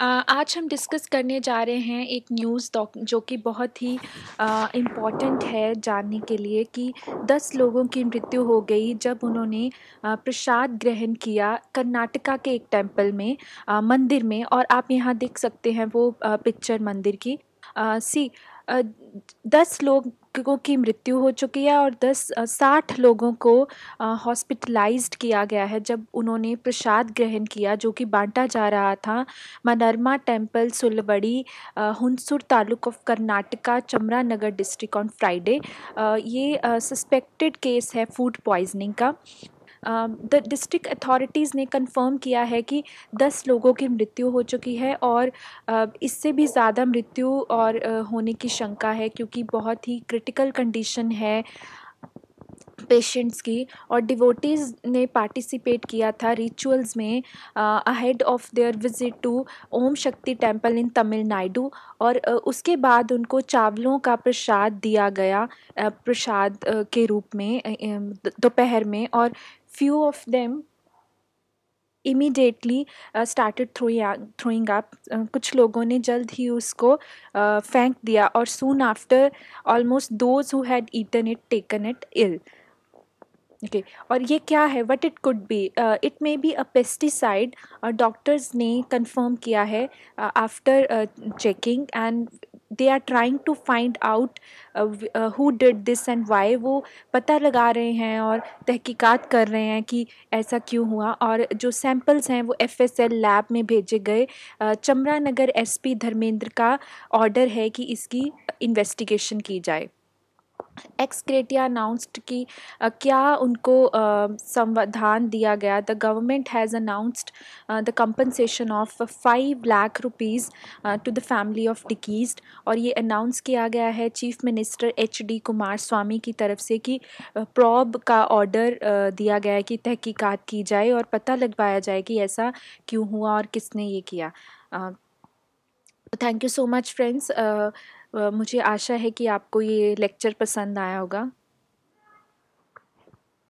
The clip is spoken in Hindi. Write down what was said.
आज हम डिस्कस करने जा रहे हैं एक न्यूज़ जो कि बहुत ही इम्पॉर्टेंट है जानने के लिए कि 10 लोगों की मृत्यु हो गई जब उन्होंने प्रसाद ग्रहण किया कर्नाटका के एक टेंपल में आ, मंदिर में और आप यहाँ देख सकते हैं वो पिक्चर मंदिर की सी दस लोगों की मृत्यु हो चुकी है और दस साठ लोगों को हॉस्पिटलाइज्ड किया गया है जब उन्होंने प्रसाद ग्रहण किया जो कि बांटा जा रहा था मनरमा temple Sulwadi Hunsur taluk of Karnataka Chamarajanagar district on Friday ये सस्पेक्टेड केस है फूड पॉइजनिंग का द डिस्ट्रिक्ट अथॉरिटीज़ ने कंफर्म किया है कि 10 लोगों की मृत्यु हो चुकी है और इससे भी ज़्यादा मृत्यु और होने की शंका है क्योंकि बहुत ही क्रिटिकल कंडीशन है पेशेंट्स की और डिवोटीज़ ने पार्टिसिपेट किया था रिचुअल्स में ahead of their visit to Om Shakti temple इन तमिलनाडु और uh, उसके बाद उनको चावलों का प्रसाद दिया गया uh, प्रसाद uh, के रूप में दोपहर में और few of them immediately started throwing up कुछ लोगों ने जल्द ही उसको uh, फेंक दिया और soon after almost those who had eaten it taken it ill okay और ये क्या है what it could be it may be a pesticide doctors ने कंफर्म किया है after checking and they are trying to find out who did this and why वो पता लगा रहे हैं और तहकीकात कर रहे हैं कि ऐसा क्यों हुआ और जो सैम्पल्स हैं वो एफ एस एल लैब में भेजे गए uh, चमरा नगर एस पी धर्मेंद्र का ऑर्डर है कि इसकी इन्वेस्टिगेशन की जाए एक्स क्रेटिया अनाउंस्ड कि क्या उनको संविधान दिया गया the government has announced the compensation of five lakh rupees to the family of डिकीज़ और ये अनाउंस किया गया है chief minister H D Kumaraswamy की तरफ से कि प्रॉब का ऑर्डर दिया गया है कि तहकीकात की जाए और पता लगवाया जाए कि ऐसा क्यों हुआ और किसने ये किया thank you so much friends मुझे आशा है कि आपको ये लेक्चर पसंद आया होगा